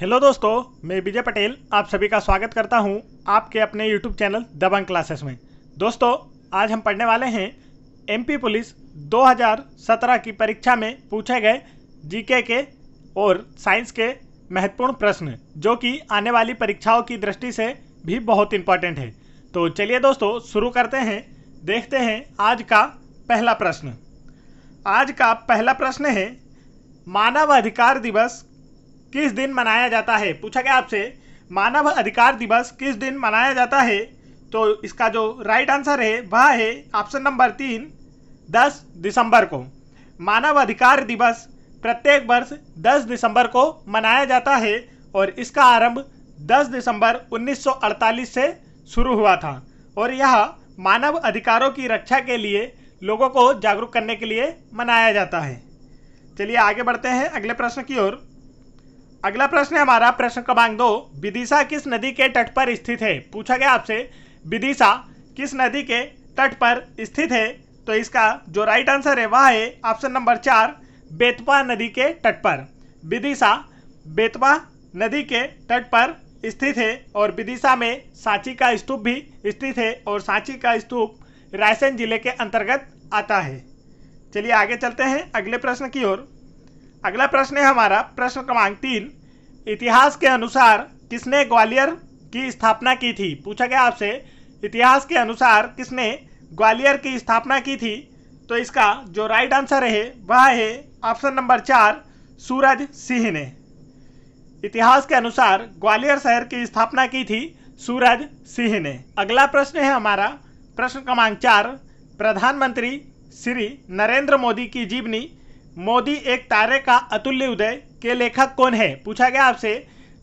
hello दोस्तों मैं विजय पटेल आप सभी का स्वागत करता हूं आपके अपने यूट्यूब चैनल दबंग क्लासेस में दोस्तों आज हम पढ़ने वाले हैं एमपी पुलिस 2017 की परीक्षा में पूछे गए जीके के और साइंस के महत्वपूर्ण प्रश्न जो कि आने वाली परीक्षाओं की दृष्टि से भी बहुत इंपॉर्टेंट है तो चलिए दोस्तों शुरू करते हैं देखते हैं आज का पहला प्रश्न आज का पहला प्रश्न है मानव अधिकार दिवस किस दिन मनाया जाता है पूछा गया आपसे मानव अधिकार दिवस किस दिन मनाया जाता है तो इसका जो राइट आंसर है वह है ऑप्शन नंबर तीन दस दिसंबर को मानव अधिकार दिवस प्रत्येक वर्ष दस दिसंबर को मनाया जाता है और इसका आरंभ दस दिसंबर 1948 से शुरू हुआ था और यह मानव अधिकारों की रक्षा के लिए लोगों को जागरूक करने के लिए मनाया जाता है चलिए आगे बढ़ते हैं अगले प्रश्न की ओर अगला प्रश्न है हमारा प्रश्न क्रमांक दो विदिशा किस नदी के तट पर स्थित है पूछा गया आपसे विदिशा किस नदी के तट पर स्थित है तो इसका जो राइट आंसर है वह है ऑप्शन नंबर चार बेतवा नदी के तट पर विदिशा बेतवा नदी के तट पर स्थित है और विदिशा में सांची का स्तूप भी स्थित है और सांची का स्तूप रायसेन जिले के अंतर्गत आता है चलिए आगे चलते हैं अगले प्रश्न की ओर अगला प्रश्न है हमारा प्रश्न क्रमांक तीन इतिहास के अनुसार किसने ग्वालियर की स्थापना की थी पूछा गया आपसे इतिहास के अनुसार किसने ग्वालियर की स्थापना की थी तो इसका जो राइट आंसर है वह है ऑप्शन नंबर चार सूरज सिंह ने इतिहास के अनुसार ग्वालियर शहर की स्थापना की थी सूरज सिंह ने अगला प्रश्न है हमारा प्रश्न क्रमांक चार प्रधानमंत्री श्री नरेंद्र मोदी की जीवनी मोदी एक तारे का अतुल्य उदय के लेखक कौन है पूछा गया आपसे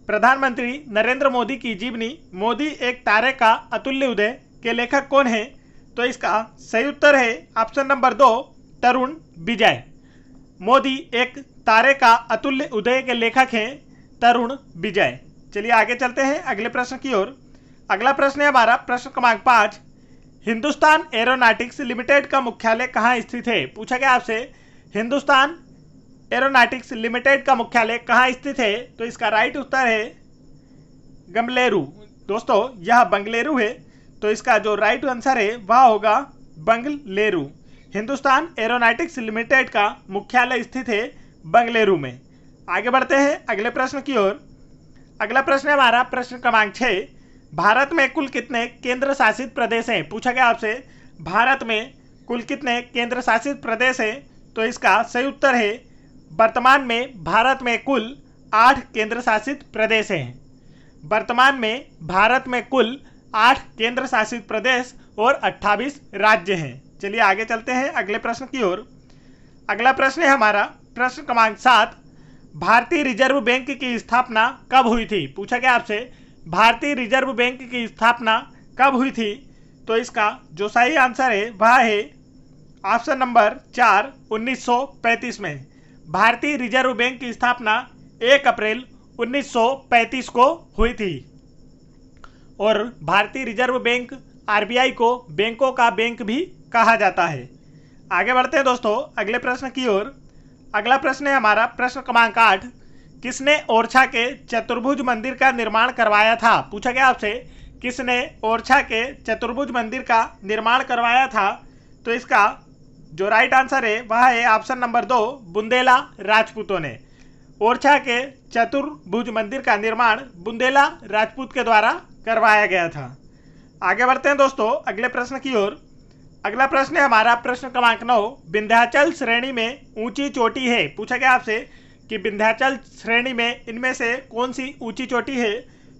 प्रधानमंत्री नरेंद्र मोदी की जीवनी मोदी एक तारे का अतुल्य उदय के लेखक कौन है तो इसका सही उत्तर है ऑप्शन नंबर दो तरुण विजय मोदी एक तारे का अतुल्य उदय के लेखक हैं तरुण विजय चलिए आगे चलते हैं अगले प्रश्न की ओर अगला प्रश्न है हमारा प्रश्न क्रमांक पाँच हिंदुस्तान एरोनाटिक्स लिमिटेड का मुख्यालय कहाँ स्थित है पूछा गया आपसे हिंदुस्तान एरोनॉटिक्स लिमिटेड का मुख्यालय कहाँ स्थित है तो इसका राइट उत्तर है गमलेरु दोस्तों यह बंगलेरु है तो इसका जो राइट आंसर है वह होगा बंगलेरु हिंदुस्तान एरोनाटिक्स लिमिटेड का मुख्यालय स्थित है बंगलेरु में आगे बढ़ते हैं अगले प्रश्न की ओर अगला प्रश्न है हमारा प्रश्न क्रमांक छः भारत में कुल कितने केंद्र शासित प्रदेश हैं पूछा गया आपसे भारत में कुल कितने केंद्र शासित प्रदेश हैं तो इसका सही उत्तर है वर्तमान में भारत में कुल आठ केंद्र शासित प्रदेश हैं वर्तमान में भारत में कुल आठ केंद्र शासित प्रदेश और अट्ठाईस राज्य हैं चलिए आगे चलते हैं अगले प्रश्न की ओर अगला प्रश्न है हमारा प्रश्न क्रमांक सात भारतीय रिजर्व बैंक की स्थापना कब हुई थी पूछा गया आपसे भारतीय रिजर्व बैंक की स्थापना कब हुई थी तो इसका जो सही आंसर है वह है ऑप्शन नंबर चार 1935 में भारतीय रिजर्व बैंक की स्थापना 1 अप्रैल 1935 को हुई थी और भारतीय रिजर्व बैंक आर को बैंकों का बैंक भी कहा जाता है आगे बढ़ते हैं दोस्तों अगले प्रश्न की ओर अगला प्रश्न है हमारा प्रश्न क्रमांक आठ किसने ओरछा के चतुर्भुज मंदिर का निर्माण करवाया था पूछा गया आपसे किसने ओरछा के चतुर्भुज मंदिर का निर्माण करवाया था तो इसका जो राइट आंसर है वह है ऑप्शन नंबर दो बुंदेला राजपूतों ने ओरछा के चतुर्भुज मंदिर का निर्माण बुंदेला राजपूत के द्वारा करवाया गया था आगे बढ़ते हैं दोस्तों अगले प्रश्न की ओर अगला प्रश्न है हमारा प्रश्न क्रमांक नौ विंध्याचल श्रेणी में ऊंची चोटी है पूछा गया आपसे कि विंध्याचल श्रेणी में इनमें से कौन सी ऊंची चोटी है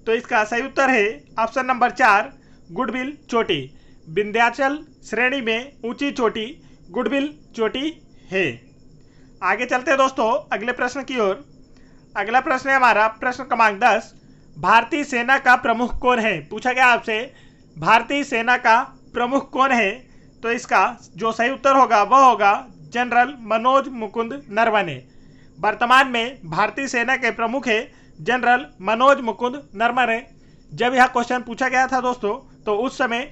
तो इसका सही उत्तर है ऑप्शन नंबर चार गुडविल चोटी विंध्याचल श्रेणी में ऊंची चोटी गुडविल चोटी है आगे चलते हैं दोस्तों अगले प्रश्न की ओर अगला प्रश्न है हमारा प्रश्न क्रमांक दस भारतीय सेना का प्रमुख कौन है पूछा गया आपसे भारतीय सेना का प्रमुख कौन है तो इसका जो सही उत्तर होगा वह होगा जनरल मनोज मुकुंद नरवणे वर्तमान में भारतीय सेना के प्रमुख है जनरल मनोज मुकुंद नरवणे जब यह क्वेश्चन पूछा गया था दोस्तों तो उस समय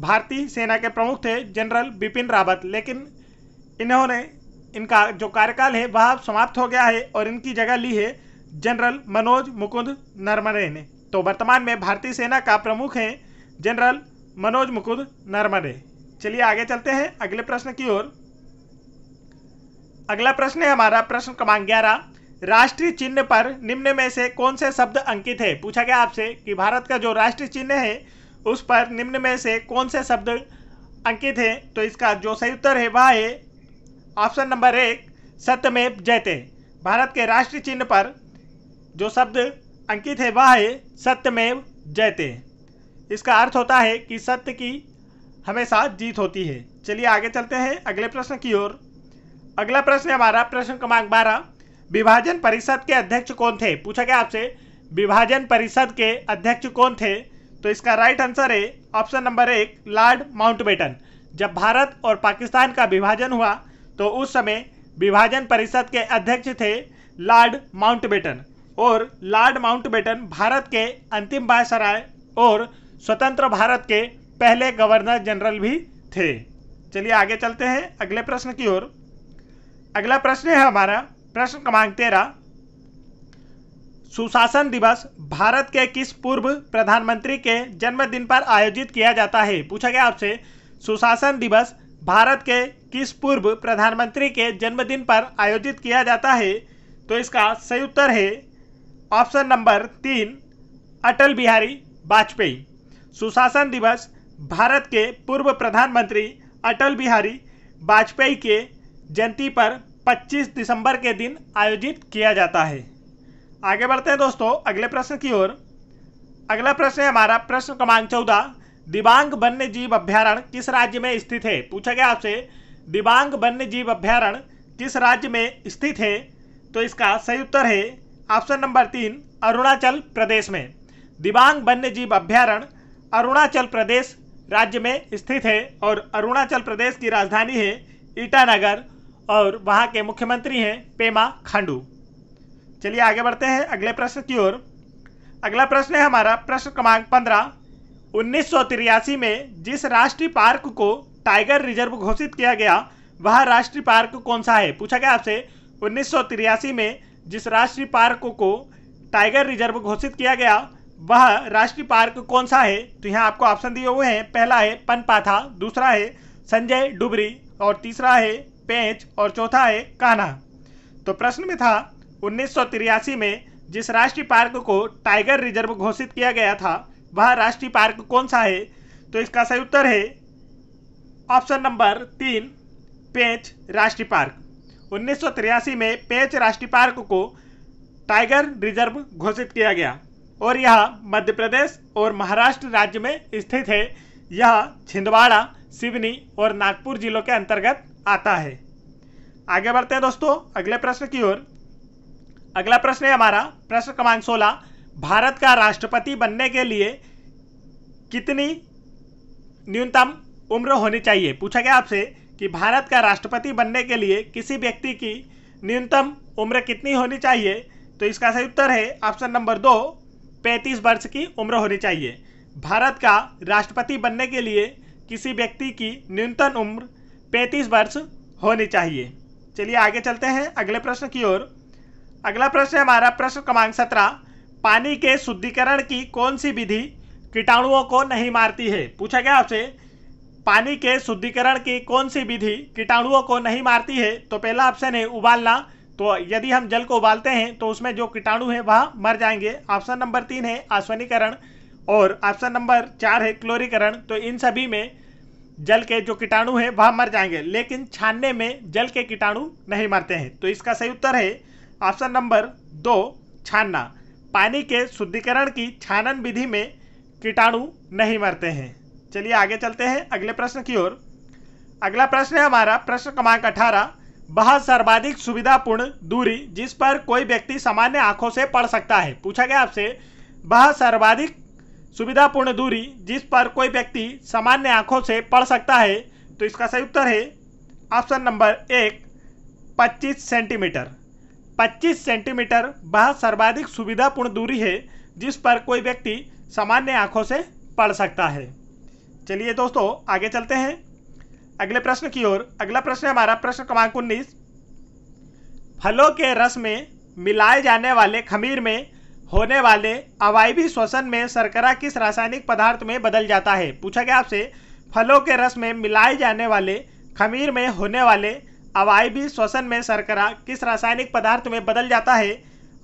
भारतीय सेना के प्रमुख थे जनरल बिपिन रावत लेकिन इन्होंने इनका जो कार्यकाल है वह समाप्त हो गया है और इनकी जगह ली है जनरल मनोज मुकुंद नरमरे ने तो वर्तमान में भारतीय सेना का प्रमुख है जनरल मनोज मुकुंद नरमरे चलिए आगे चलते हैं अगले प्रश्न की ओर अगला प्रश्न है हमारा प्रश्न क्रमांक ग्यारह राष्ट्रीय चिन्ह पर निम्न में से कौन से शब्द अंकित है पूछा गया आपसे कि भारत का जो राष्ट्रीय चिन्ह है उस पर निम्न में से कौन से शब्द अंकित है तो इसका जो सही उत्तर है वह है ऑप्शन नंबर एक सत्यमेव जयते भारत के राष्ट्रीय चिन्ह पर जो शब्द अंकित है वह है सत्यमेव जयते इसका अर्थ होता है कि सत्य की हमेशा जीत होती है चलिए आगे चलते हैं अगले प्रश्न की ओर अगला प्रश्न हमारा प्रश्न क्रमांक बारह विभाजन परिषद के अध्यक्ष कौन थे पूछा गया आपसे विभाजन परिषद के अध्यक्ष कौन थे तो इसका राइट आंसर है ऑप्शन नंबर एक लॉर्ड माउंटबेटन जब भारत और पाकिस्तान का विभाजन हुआ तो उस समय विभाजन परिषद के अध्यक्ष थे लॉर्ड माउंटबेटन और लॉर्ड माउंटबेटन भारत के अंतिम बायसराय और स्वतंत्र भारत के पहले गवर्नर जनरल भी थे चलिए आगे चलते हैं अगले प्रश्न की ओर अगला प्रश्न है हमारा प्रश्न क्रमांक तेरह सुशासन दिवस भारत के किस पूर्व प्रधानमंत्री के जन्मदिन पर आयोजित किया जाता है पूछा गया आपसे सुशासन दिवस भारत के किस पूर्व प्रधानमंत्री के जन्मदिन पर आयोजित किया जाता है तो इसका सही उत्तर है ऑप्शन नंबर तीन अटल बिहारी वाजपेयी सुशासन दिवस भारत के पूर्व प्रधानमंत्री अटल बिहारी वाजपेयी के जयंती पर 25 दिसंबर के दिन आयोजित किया जाता है आगे बढ़ते हैं दोस्तों अगले प्रश्न की ओर अगला प्रश्न है हमारा प्रश्न क्रमांक चौदह दिबांग वन्य जीव अभ्यारण्य किस राज्य में स्थित है पूछा गया आपसे दिबांग वन्य जीव अभ्यारण्य किस राज्य में स्थित है तो इसका सही उत्तर है ऑप्शन नंबर तीन अरुणाचल प्रदेश में दिबांग वन्य जीव अभ्यारण्य अरुणाचल प्रदेश राज्य में स्थित है और अरुणाचल प्रदेश की राजधानी है ईटानगर और वहाँ के मुख्यमंत्री हैं पेमा खांडू चलिए आगे बढ़ते हैं अगले प्रश्न की ओर अगला प्रश्न है हमारा प्रश्न क्रमांक पंद्रह उन्नीस में जिस राष्ट्रीय पार्क को टाइगर रिजर्व घोषित किया गया वह राष्ट्रीय पार्क कौन सा है पूछा गया आपसे उन्नीस में जिस राष्ट्रीय पार्क को टाइगर रिजर्व घोषित किया गया वह राष्ट्रीय पार्क कौन सा है तो यहाँ आपको ऑप्शन दिए हुए हैं पहला है पनपाथा दूसरा है संजय डुबरी और तीसरा है पेंच और चौथा है कान्हा तो प्रश्न में था उन्नीस में जिस राष्ट्रीय पार्क को टाइगर रिजर्व घोषित किया गया था वह राष्ट्रीय पार्क कौन सा है तो इसका सही उत्तर है ऑप्शन नंबर तीन पेंच राष्ट्रीय पार्क उन्नीस में पेंच राष्ट्रीय पार्क को टाइगर रिजर्व घोषित किया गया और यह मध्य प्रदेश और महाराष्ट्र राज्य में स्थित है यह छिंदवाड़ा सिवनी और नागपुर जिलों के अंतर्गत आता है आगे बढ़ते हैं दोस्तों अगले प्रश्न की ओर अगला प्रश्न है हमारा प्रश्न क्रमांक सोलह भारत का राष्ट्रपति बनने के लिए कितनी न्यूनतम उम्र होनी चाहिए पूछा गया आपसे कि भारत का राष्ट्रपति बनने के लिए किसी व्यक्ति की न्यूनतम उम्र कितनी होनी चाहिए तो इसका सही उत्तर है ऑप्शन नंबर दो पैंतीस वर्ष की उम्र होनी चाहिए भारत का राष्ट्रपति बनने के लिए किसी व्यक्ति की न्यूनतम उम्र पैंतीस वर्ष होनी चाहिए चलिए आगे चलते हैं अगले प्रश्न की ओर अगला प्रश्न है हमारा प्रश्न क्रमांक सत्रह पानी के शुद्धिकरण की कौन सी विधि कीटाणुओं को नहीं मारती है पूछा गया आपसे पानी के शुद्धिकरण की कौन सी विधि कीटाणुओं को नहीं मारती है तो पहला ऑप्शन है उबालना तो यदि हम जल को उबालते हैं तो उसमें जो कीटाणु है वह मर जाएंगे ऑप्शन नंबर तीन है आश्वनीकरण और ऑप्शन नंबर चार है क्लोरीकरण तो इन सभी में जल के जो कीटाणु है वह मर जाएंगे लेकिन छानने में जल के कीटाणु नहीं मरते हैं तो इसका सही उत्तर है ऑप्शन नंबर दो छानना पानी के शुद्धिकरण की छानन विधि में कीटाणु नहीं मरते हैं चलिए आगे चलते हैं अगले प्रश्न की ओर अगला प्रश्न है हमारा प्रश्न क्रमांक अठारह बहुत सर्वाधिक सुविधापूर्ण दूरी जिस पर कोई व्यक्ति सामान्य आंखों से पढ़ सकता है पूछा गया आपसे बहुत सर्वाधिक सुविधापूर्ण दूरी जिस पर कोई व्यक्ति सामान्य आंखों से पढ़ सकता है तो इसका सही उत्तर है ऑप्शन नंबर एक 25 सेंटीमीटर 25 सेंटीमीटर वह सर्वाधिक सुविधापूर्ण दूरी है जिस पर कोई व्यक्ति सामान्य आंखों से पढ़ सकता है चलिए दोस्तों आगे चलते हैं अगले प्रश्न की ओर अगला प्रश्न हमारा प्रश्न क्रमांक उन्नीस फलों के रस में मिलाए जाने वाले खमीर में होने वाले अवायवी श्वसन में शर्करा किस रासायनिक पदार्थ में बदल जाता है पूछा गया आपसे फलों के रस में मिलाए जाने वाले खमीर में होने वाले अवायवी श्वसन में शर्करा किस रासायनिक पदार्थ में बदल जाता है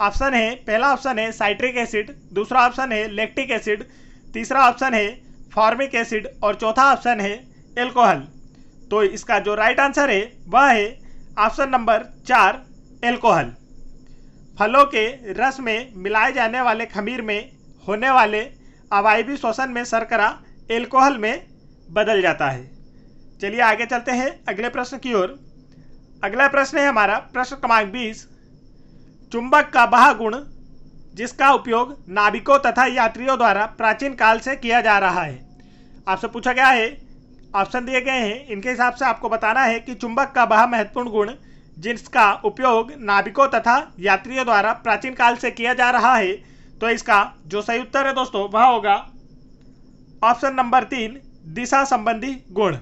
ऑप्शन है पहला ऑप्शन है साइट्रिक एसिड दूसरा ऑप्शन है लेक्टिक एसिड तीसरा ऑप्शन है फॉर्मिक एसिड और चौथा ऑप्शन है एल्कोहल तो इसका जो राइट आंसर है वह है ऑप्शन नंबर चार एल्कोहल फलों के रस में मिलाए जाने वाले खमीर में होने वाले अवायवी श्वसन में शर्करा एल्कोहल में बदल जाता है चलिए आगे चलते हैं अगले प्रश्न की ओर अगला प्रश्न है हमारा प्रश्न क्रमांक बीस चुंबक का वह गुण जिसका उपयोग नाविकों तथा यात्रियों द्वारा प्राचीन काल से किया जा रहा है आपसे पूछा गया है ऑप्शन दिए गए हैं इनके हिसाब से आपको बताना है कि चुंबक का वह महत्वपूर्ण गुण जिसका उपयोग नाविकों तथा यात्रियों द्वारा प्राचीन काल से किया जा रहा है तो इसका जो सही उत्तर है दोस्तों वह होगा ऑप्शन नंबर तीन दिशा संबंधी गुण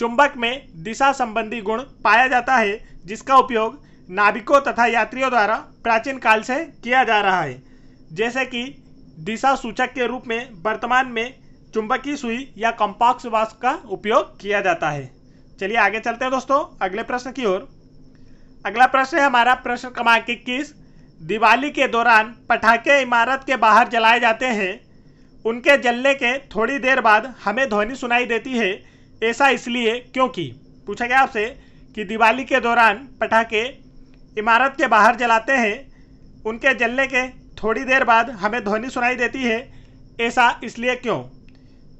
चुंबक में दिशा संबंधी गुण पाया जाता है जिसका उपयोग नाविकों तथा यात्रियों द्वारा प्राचीन काल से किया जा रहा है जैसे कि दिशा सूचक के रूप में वर्तमान में चुंबकीय सुई या कॉम्पॉक्स वास्क का उपयोग किया जाता है चलिए आगे चलते हैं दोस्तों अगले प्रश्न की ओर अगला प्रश्न है हमारा प्रश्न क्रमांक इक्कीस दिवाली के दौरान पटाखे इमारत के बाहर जलाए जाते हैं उनके जलने के थोड़ी देर बाद हमें ध्वनि सुनाई देती है ऐसा इसलिए क्योंकि पूछा गया आपसे कि दिवाली के दौरान पटाखे इमारत के बाहर जलाते हैं उनके जलने के थोड़ी देर बाद हमें ध्वनि सुनाई देती है ऐसा इसलिए क्यों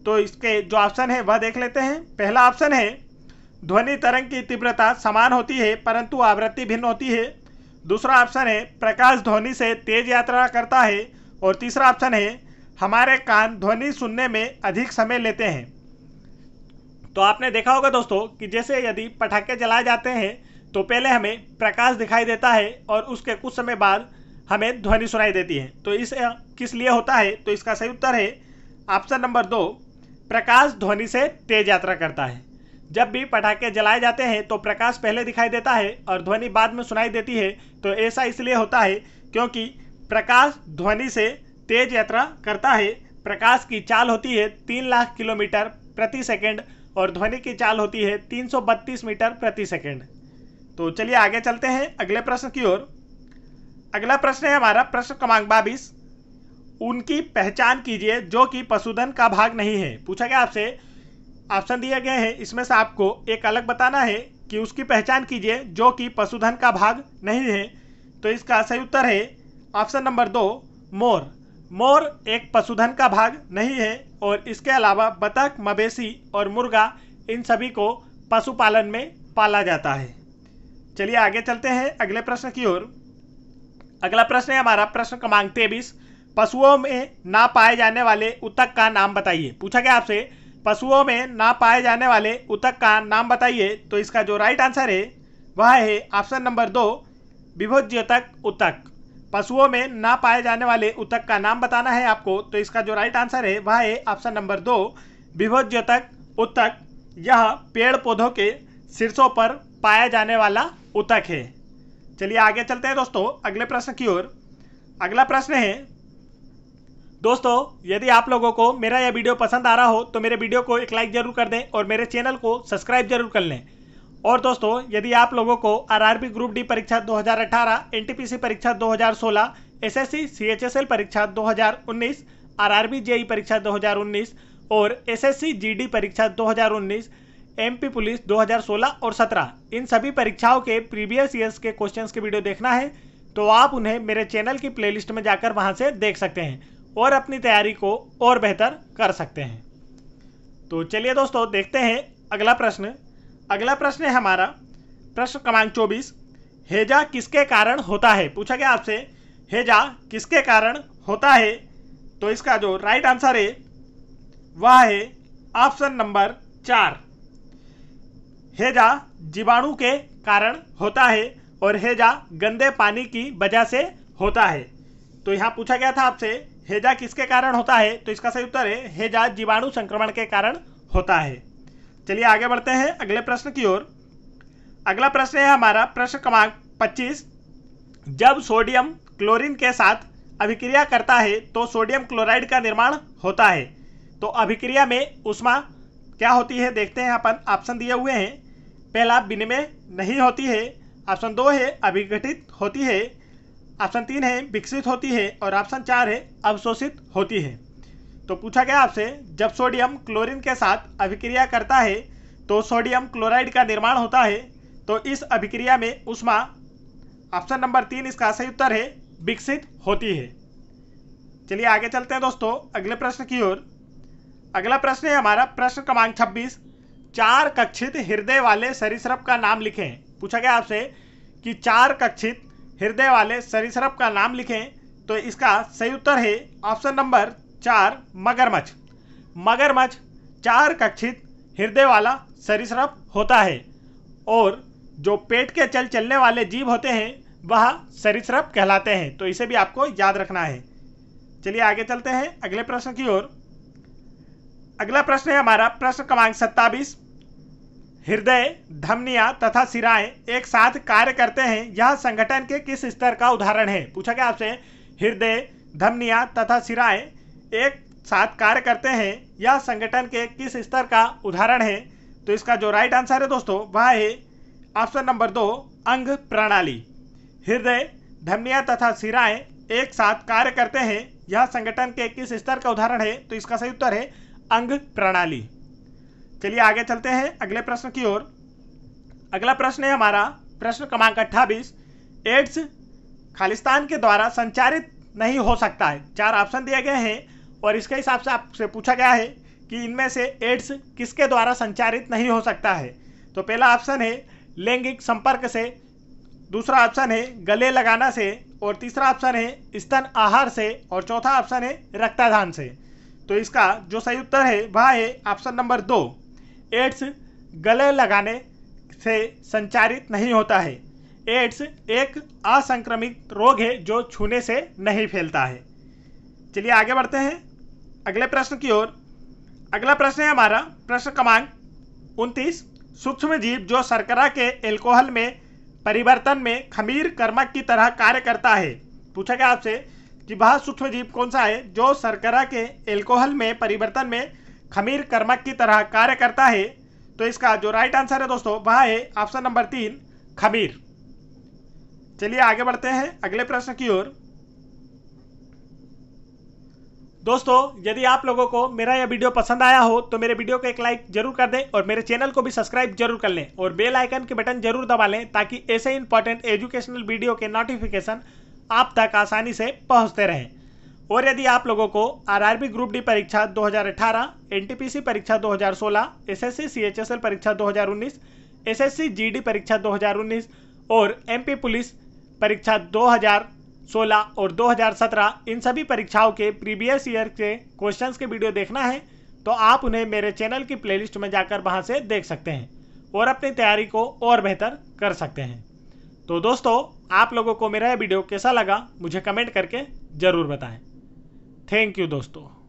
तो इसके जो ऑप्शन है वह देख लेते हैं पहला ऑप्शन है ध्वनि तरंग की तीव्रता समान होती है परंतु आवृत्ति भिन्न होती है दूसरा ऑप्शन है प्रकाश ध्वनि से तेज यात्रा करता है और तीसरा ऑप्शन है हमारे कान ध्वनि सुनने में अधिक समय लेते हैं तो आपने देखा होगा दोस्तों कि जैसे यदि पटाखे जलाए जाते हैं तो पहले हमें प्रकाश दिखाई देता है और उसके कुछ समय बाद हमें ध्वनि सुनाई देती है तो इस किस लिए होता है तो इसका सही उत्तर है ऑप्शन नंबर दो प्रकाश ध्वनि से तेज यात्रा करता है जब भी पटाखे जलाए जाते हैं तो प्रकाश पहले दिखाई देता है और ध्वनि बाद में सुनाई देती है तो ऐसा इसलिए होता है क्योंकि प्रकाश ध्वनि से तेज यात्रा करता है प्रकाश की चाल होती है तीन लाख किलोमीटर प्रति सेकेंड और ध्वनि की चाल होती है 332 मीटर प्रति सेकंड तो चलिए आगे चलते हैं अगले प्रश्न की ओर अगला प्रश्न है हमारा प्रश्न क्रमांक बाईस उनकी पहचान कीजिए जो कि की पशुधन का भाग नहीं है पूछा गया आपसे ऑप्शन दिए गए हैं इसमें से आपको एक अलग बताना है कि उसकी पहचान कीजिए जो कि की पशुधन का भाग नहीं है तो इसका सही उत्तर है ऑप्शन नंबर दो मोर मोर एक पशुधन का भाग नहीं है और इसके अलावा बतख मवेशी और मुर्गा इन सभी को पशुपालन में पाला जाता है चलिए आगे चलते हैं अगले प्रश्न की ओर अगला प्रश्न है हमारा प्रश्न क्रमांक तेबीस पशुओं में ना पाए जाने वाले उतक का नाम बताइए पूछा गया आपसे पशुओं में ना पाए जाने वाले उतक का नाम बताइए तो इसका जो राइट आंसर है वह है ऑप्शन नंबर दो विभोज्योतक उतक पशुओं में ना पाए जाने वाले उतक का नाम बताना है आपको तो इसका जो राइट आंसर है वह है ऑप्शन नंबर दो विभोज्योतक उतक यह पेड़ पौधों के शीर्षों पर पाया जाने वाला उतक है चलिए आगे चलते हैं दोस्तों अगले प्रश्न की ओर अगला प्रश्न है दोस्तों यदि आप लोगों को मेरा यह वीडियो पसंद आ रहा हो तो मेरे वीडियो को एक लाइक जरूर कर दें और मेरे चैनल को सब्सक्राइब जरूर कर लें और दोस्तों यदि आप लोगों को आरआरबी ग्रुप डी परीक्षा 2018, एनटीपीसी परीक्षा 2016, एसएससी सीएचएसएल परीक्षा 2019, आरआरबी जेई परीक्षा 2019 और एसएससी जीडी परीक्षा 2019, एमपी पुलिस 2016 और 17 इन सभी परीक्षाओं के प्रीवियस ईयर्स के क्वेश्चन के वीडियो देखना है तो आप उन्हें मेरे चैनल की प्लेलिस्ट में जाकर वहाँ से देख सकते हैं और अपनी तैयारी को और बेहतर कर सकते हैं तो चलिए दोस्तों देखते हैं अगला प्रश्न अगला प्रश्न है हमारा प्रश्न क्रमांक चौबीस हेजा किसके कारण होता है पूछा गया आपसे हेजा किसके कारण होता है तो इसका जो राइट आंसर है वह है ऑप्शन नंबर चार हेजा जीवाणु के कारण होता है और हेजा गंदे पानी की वजह से होता है तो यहाँ पूछा गया था आपसे हेजा किसके कारण होता है तो इसका सही उत्तर है हेजा जीवाणु संक्रमण के कारण होता है चलिए आगे बढ़ते हैं अगले प्रश्न की ओर अगला प्रश्न है हमारा प्रश्न क्रमांक 25 जब सोडियम क्लोरीन के साथ अभिक्रिया करता है तो सोडियम क्लोराइड का निर्माण होता है तो अभिक्रिया में उष्मा क्या होती है देखते हैं अपन ऑप्शन दिए हुए हैं पहला विनिमय नहीं होती है ऑप्शन दो है अभिघटित होती है ऑप्शन तीन है विकसित होती है और ऑप्शन चार है अवशोषित होती है तो पूछा गया आपसे जब सोडियम क्लोरीन के साथ अभिक्रिया करता है तो सोडियम क्लोराइड का निर्माण होता है तो इस अभिक्रिया में उष्मा ऑप्शन नंबर तीन इसका सही उत्तर है विकसित होती है चलिए आगे चलते हैं दोस्तों अगले प्रश्न की ओर अगला प्रश्न है हमारा प्रश्न क्रमांक छब्बीस चार कक्षित हृदय वाले सरिसरप का नाम लिखें पूछा गया आपसे कि चार कक्षित हृदय वाले सरिसरप का नाम लिखें तो इसका सही उत्तर है ऑप्शन नंबर चार मगरमच्छ मगरमच्छ चार कक्षित हृदय वाला सरिसप होता है और जो पेट के चल चलने वाले जीव होते हैं वह सरिसप कहलाते हैं तो इसे भी आपको याद रखना है चलिए आगे चलते हैं अगले प्रश्न की ओर अगला प्रश्न है हमारा प्रश्न क्रमांक सत्ताबीस हृदय धमनिया तथा सिराएं एक साथ कार्य करते हैं यह संगठन के किस स्तर का उदाहरण है पूछा गया आपसे हृदय धमनिया तथा सिराएं एक साथ कार्य करते हैं यह संगठन के किस स्तर का उदाहरण है तो इसका जो राइट आंसर है दोस्तों वह है ऑप्शन नंबर दो अंग प्रणाली हृदय धमनिया तथा सिराएं एक साथ कार्य करते हैं यह संगठन के किस स्तर का उदाहरण है तो इसका सही उत्तर है अंग प्रणाली चलिए आगे चलते हैं अगले प्रश्न की ओर अगला प्रश्न है हमारा प्रश्न क्रमांक अट्ठाबीस एड्स खालिस्तान के द्वारा संचारित नहीं हो सकता है चार ऑप्शन दिए गए हैं और इसके हिसाब से आपसे पूछा गया है कि इनमें से एड्स किसके द्वारा संचारित नहीं हो सकता है तो पहला ऑप्शन है लैंगिक संपर्क से दूसरा ऑप्शन है गले लगाना से और तीसरा ऑप्शन है स्तन आहार से और चौथा ऑप्शन है रक्तादान से तो इसका जो सही उत्तर है वह है ऑप्शन नंबर दो एड्स गले लगाने से संचारित नहीं होता है एड्स एक असंक्रमित रोग है जो छूने से नहीं फैलता है चलिए आगे बढ़ते हैं अगले प्रश्न की ओर अगला प्रश्न है हमारा प्रश्न क्रमांक उनतीस सूक्ष्म जीव जो सरकरा के एल्कोहल में परिवर्तन में खमीर कर्मक की तरह कार्य करता है पूछा गया आपसे कि वह सूक्ष्म जीव कौन सा है जो सरकरा के एल्कोहल में परिवर्तन में खमीर कर्मक की तरह कार्य करता है तो इसका जो राइट आंसर है दोस्तों वह है ऑप्शन नंबर तीन खमीर चलिए आगे बढ़ते हैं अगले प्रश्न की ओर दोस्तों यदि आप लोगों को मेरा यह वीडियो पसंद आया हो तो मेरे वीडियो को एक लाइक जरूर कर दें और मेरे चैनल को भी सब्सक्राइब जरूर कर लें और बेल आइकन के बटन जरूर दबा लें ताकि ऐसे इंपॉर्टेंट एजुकेशनल वीडियो के नोटिफिकेशन आप तक आसानी से पहुंचते रहें और यदि आप लोगों को आर ग्रुप डी परीक्षा दो हज़ार परीक्षा 2016, एसएससी सीएचएसएल परीक्षा 2019, एसएससी जीडी परीक्षा दो और एम पुलिस परीक्षा दो सोलह और 2017 इन सभी परीक्षाओं के प्रीवियस ईयर के क्वेश्चंस के वीडियो देखना है तो आप उन्हें मेरे चैनल की प्लेलिस्ट में जाकर वहां से देख सकते हैं और अपनी तैयारी को और बेहतर कर सकते हैं तो दोस्तों आप लोगों को मेरा यह वीडियो कैसा लगा मुझे कमेंट करके ज़रूर बताएं थैंक यू दोस्तों